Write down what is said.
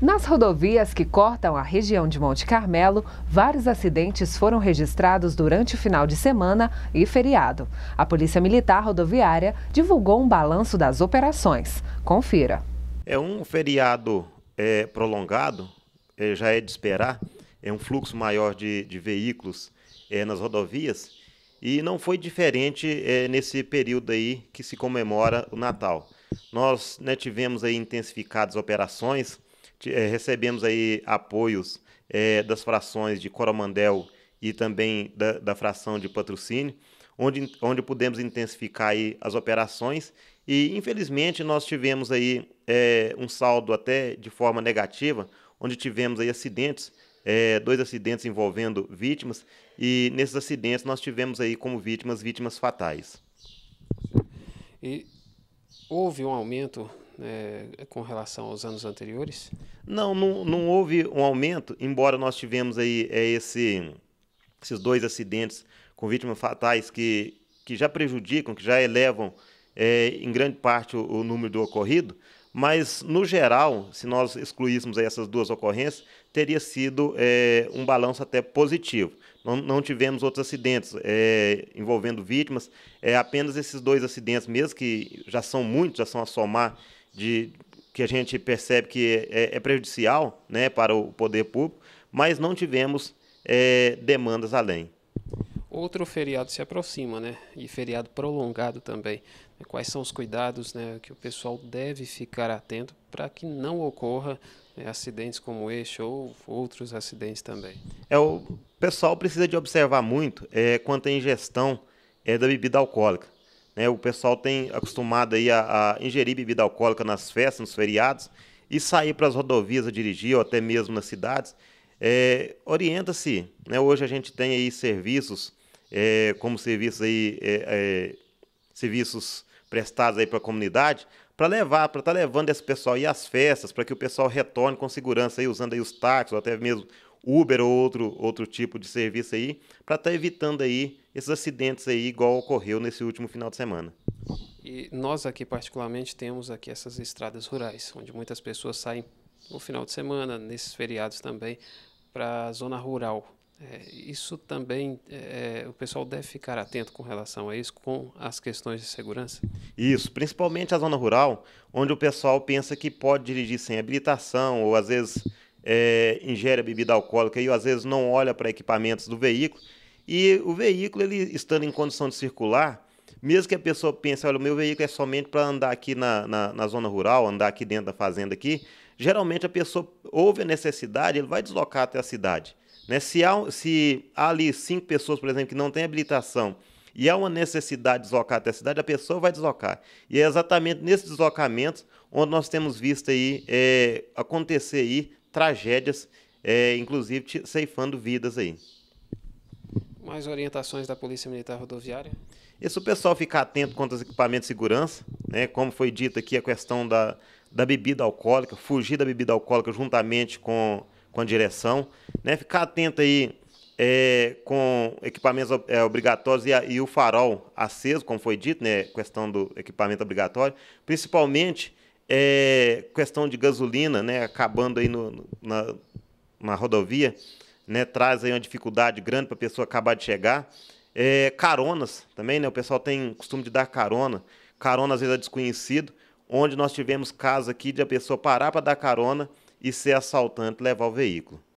Nas rodovias que cortam a região de Monte Carmelo, vários acidentes foram registrados durante o final de semana e feriado. A Polícia Militar Rodoviária divulgou um balanço das operações. Confira. É um feriado é, prolongado, é, já é de esperar, é um fluxo maior de, de veículos é, nas rodovias e não foi diferente é, nesse período aí que se comemora o Natal. Nós né, tivemos aí intensificadas operações é, recebemos aí apoios é, das frações de Coromandel e também da, da fração de patrocínio, onde, onde pudemos intensificar aí as operações e infelizmente nós tivemos aí é, um saldo até de forma negativa, onde tivemos aí acidentes, é, dois acidentes envolvendo vítimas e nesses acidentes nós tivemos aí como vítimas vítimas fatais. E houve um aumento é, com relação aos anos anteriores? Não, não, não houve um aumento, embora nós tivemos aí é, esse, esses dois acidentes com vítimas fatais que, que já prejudicam, que já elevam é, em grande parte o, o, número do ocorrido, mas no geral, se nós excluíssemos essas duas ocorrências, teria sido é, um balanço até positivo. Não, não tivemos outros acidentes é, envolvendo vítimas, é, apenas esses dois acidentes mesmo, que já são muitos, já são a somar de, que a gente percebe que é, é, é prejudicial né, para o poder público, mas não tivemos é, demandas além. Outro feriado se aproxima, né? E feriado prolongado também. Quais são os cuidados né, que o pessoal deve ficar atento para que não ocorra né, acidentes como este ou outros acidentes também? É, o pessoal precisa de observar muito é, quanto à ingestão é, da bebida alcoólica. Né? O pessoal tem acostumado aí a, a ingerir bebida alcoólica nas festas, nos feriados, e sair para as rodovias a dirigir, ou até mesmo nas cidades. É, Orienta-se. Né? Hoje a gente tem aí serviços, é, como serviços aí, é, é serviços prestados aí para a comunidade, para levar, para estar tá levando esse pessoal às festas, para que o pessoal retorne com segurança aí, usando aí os táxis, ou até mesmo Uber ou outro, outro tipo de serviço aí, para estar tá evitando aí esses acidentes aí, igual ocorreu nesse último final de semana. E nós aqui, particularmente, temos aqui essas estradas rurais, onde muitas pessoas saem no final de semana, nesses feriados também, para a zona rural. É, isso também, é, é, o pessoal deve ficar atento com relação a isso, com as questões de segurança? Isso, principalmente a zona rural, onde o pessoal pensa que pode dirigir sem habilitação, ou às vezes é, ingere bebida alcoólica e às vezes não olha para equipamentos do veículo, e o veículo, ele estando em condição de circular, mesmo que a pessoa pense, olha, o meu veículo é somente para andar aqui na, na, na, zona rural, andar aqui dentro da fazenda aqui, geralmente a pessoa houve a necessidade, ele vai deslocar até a cidade. Né? Se, há, se há ali cinco pessoas, por exemplo, que não têm habilitação e há uma necessidade de deslocar até a cidade, a pessoa vai deslocar. E é exatamente nesse deslocamento onde nós temos visto aí é, acontecer aí tragédias, é, inclusive ceifando vidas aí mais orientações da Polícia Militar Rodoviária? Isso o pessoal ficar atento quanto aos equipamentos de segurança, né? como foi dito aqui, a questão da, da bebida alcoólica, fugir da bebida alcoólica juntamente com, com a direção, né? ficar atento aí é, com equipamentos é, obrigatórios e, a, e, o farol aceso, como foi dito, né? questão do equipamento obrigatório, principalmente é, questão de gasolina, né? acabando aí no, na, na rodovia, né, traz aí uma dificuldade grande para a pessoa acabar de chegar. É, caronas também, né? O pessoal tem costume de dar carona. Carona às vezes é desconhecido, onde nós tivemos casos aqui de a pessoa parar para dar carona e ser assaltante levar o veículo.